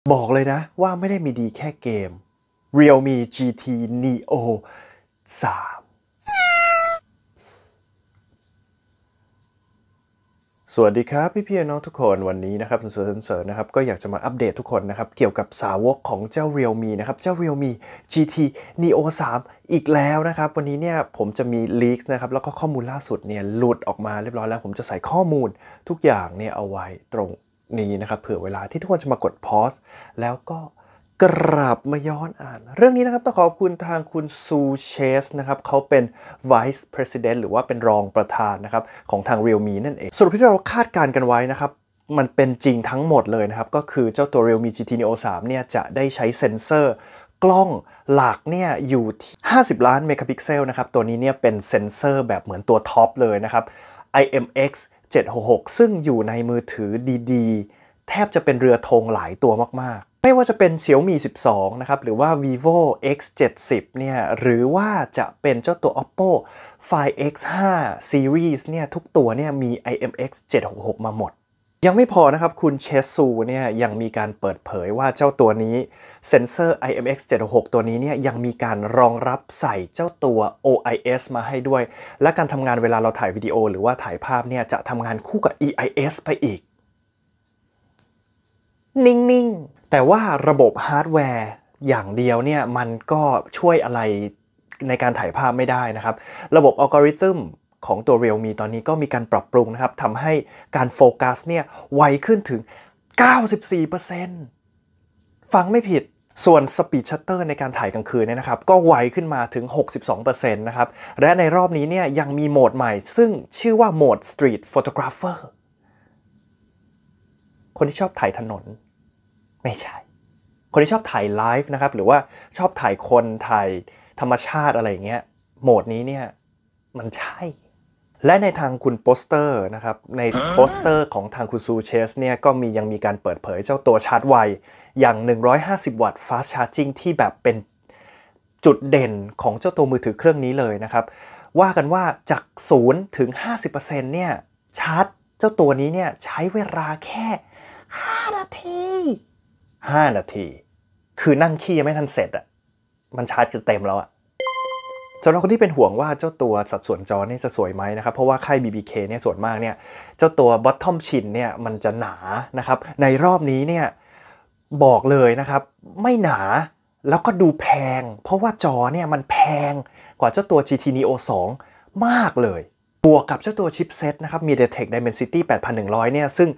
บอกเลยนะว่าไม่ได้มีดีแค่เกม Realme GT Neo 3 สวัสดีครับพี่พี่น้องทุกคนวันนี้นะครับสวนเสริญนะครับก็อยากจะมาอัปเดตทุกคนนะครับ เกี่ยวกับสาวกของเจ้า Realme นะครับเจ้า Realme GT Neo 3 อีกแล้วนะครับ วันนี้เนี่ยผมจะมีลีกนะครับแล้วก็ข้อมูลล่าสุดเนี่ยหลุดออกมาเรียบร้อยแล้ว ผมจะใส่ข้อมูลทุกอย่างเนี่ยเอาไว้ตรงนี้นะครับเผื่อเวลาที่ทุกคนจะมากดพอสแล้วก็กลับมาย้อนอ่าน เรื่องนี้นะครับต้องขอบคุณทางคุณซูเชสนะครับเขาเป็น Vice President หรือว่าเป็นรองประธานนะครับของทาง Realme นั่นเองสรุปที่เราคาดการกันไว้นะครับมันเป็นจริงทั้งหมดเลยนะครับ ก็คือเจ้าตัว Realme GT Neo 3เนี่ยจะได้ใช้เซ็นเซอร์กล้องหลักเนี่ยอยู่ที่ 50 ล้านเมกะพิกเซลนะครับตัวนี้เนี่ยเป็นเซนเซอร์แบบเหมือนตัวท็อปเลยนะครับ IMX 766 ซึ่งอยู่ในมือถือดีๆ แทบจะเป็นเรือธงหลายตัวมากๆ ไม่ว่าจะเป็น Xiaomi 12 นะครับหรือว่า vivo x 7 0เนี่ยหรือว่าจะเป็นเจ้าตัว oppo find x 5 series เนี่ยทุกตัวเนี่ยมี imx 766 มาหมดยังไม่พอนะครับ คุณเชสูเนี่ยยังมีการเปิดเผยว่าเจ้าตัวนี้เซนเซอร์ IMX 7 6 ตัวนี้เนี่ยยังมีการรองรับใส่เจ้าตัว OIS มาให้ด้วย และการทำงานเวลาเราถ่ายวิดีโอหรือว่าถ่ายภาพเนี่ยจะทำงานคู่กับ EIS ไปอีก นิ่งๆ แต่ว่าระบบฮาร์ดแวร์อย่างเดียวเนี่ยมันก็ช่วยอะไรในการถ่ายภาพไม่ได้นะครับ ระบบอัลกอริทึมของตัว Realme ตอนนี้ก็มีการปรับปรุงนะครับทำให้การโฟกัสเนี่ยไวขึ้นถึง 94%ฟังไม่ผิด ส่วนสปีดชัตเตอร์ในการถ่ายกลางคืนเนี่ยนะครับ ก็ไวขึ้นมาถึง 62%นะครับ และในรอบนี้เนี่ยยังมีโหมดใหม่ ซึ่งชื่อว่าโหมด Street Photographer คนที่ชอบถ่ายถนน ไม่ใช่ คนที่ชอบถ่ายไลฟ์นะครับหรือว่าชอบถ่ายคนถ่ายธรรมชาติอะไรอย่างเงี้ยโหมดนี้เนี่ยมันใช่และในทางคุณโปสเตอร์นะครับในโปสเตอร์ของทางคุณซูเชสเนี่ยก็มียังมีการเปิดเผยเจ้าตัวชาร์จไวอย่าง 150 วัตต์ฟาสชาร์จิ่งที่แบบเป็นจุดเด่นของเจ้าตัวมือถือเครื่องนี้เลยนะครับว่ากันว่าจาก0ถึง 50%เนี่ยชาร์จเจ้าตัวนี้เนี่ยใช้เวลาแค่ 5 นาที 5 นาที คือนั่งขี้ยังไม่ทันเสร็จอะมันชาร์จจะเต็มแล้วอะสำหรับคนที่เป็นห่วงว่าเจ้าตัวสัดส่วนจอเนี่ยจะสวยไหมนะครับเพราะว่าค่าย BBK เนี่ยส่วนมากเนี่ยเจ้าตัว bottom ชินเนี่ยมันจะหนา นะครับในรอบนี้เนี่ยบอกเลยนะครับไม่หนาแล้วก็ดูแพง เพราะว่าจอเนี่ยมันแพงกว่าเจ้าตัว GT Neo 2 มากเลย บวกกับเจ้าตัวชิปเซตนะครับ MediaTek Dimensity 8100เนี่ยซึ่ง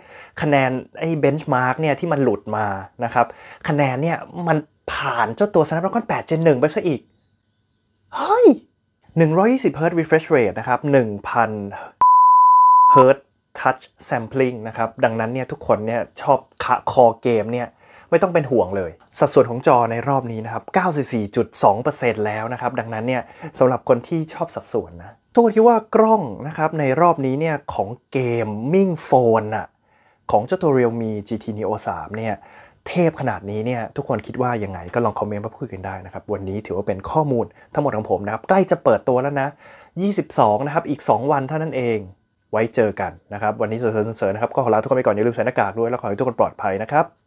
คะแนนไอ้เบนช์มาร์กเนี่ยที่มันหลุดมานะครับคะแนนเนี่ยมันผ่านเจ้าตัว Snapdragon 8 Gen 1ไปซะอีกฮ้ย120 Hz refresh rate นะครับ 1,000 Hz touch sampling นะครับ ดังนั้นเนี่ยทุกคนเนี่ยชอบขะคอเกมเนี่ยไม่ต้องเป็นห่วงเลย สัดส่วนของจอในรอบนี้นะครับ 94.2%แล้วนะครับ ดังนั้นเนี่ยสำหรับคนที่ชอบสัดส่วนนะ ทุกคนคิดว่ากล้องนะครับในรอบนี้เนี่ยของเกมมิ่งโฟนอะของเจ้าตัว Realme GT Neo 3 เนี่ยเทพขนาดนี้เนี่ยทุกคนคิดว่ายังไงก็ลองคอมเมนต์มาพูดกันได้นะครับ วันนี้ถือว่าเป็นข้อมูลทั้งหมดของผมนะครับใกล้จะเปิดตัวแล้วนะ 22นะครับอีก 2 วันเท่านั้นเองไว้เจอกันนะครับ วันนี้เสริญเสริญนะครับก็ขอลาทุกคนไปก่อน อย่าลืมใส่หน้ากากด้วย แล้วขอให้ทุกคนปลอดภัยนะครับ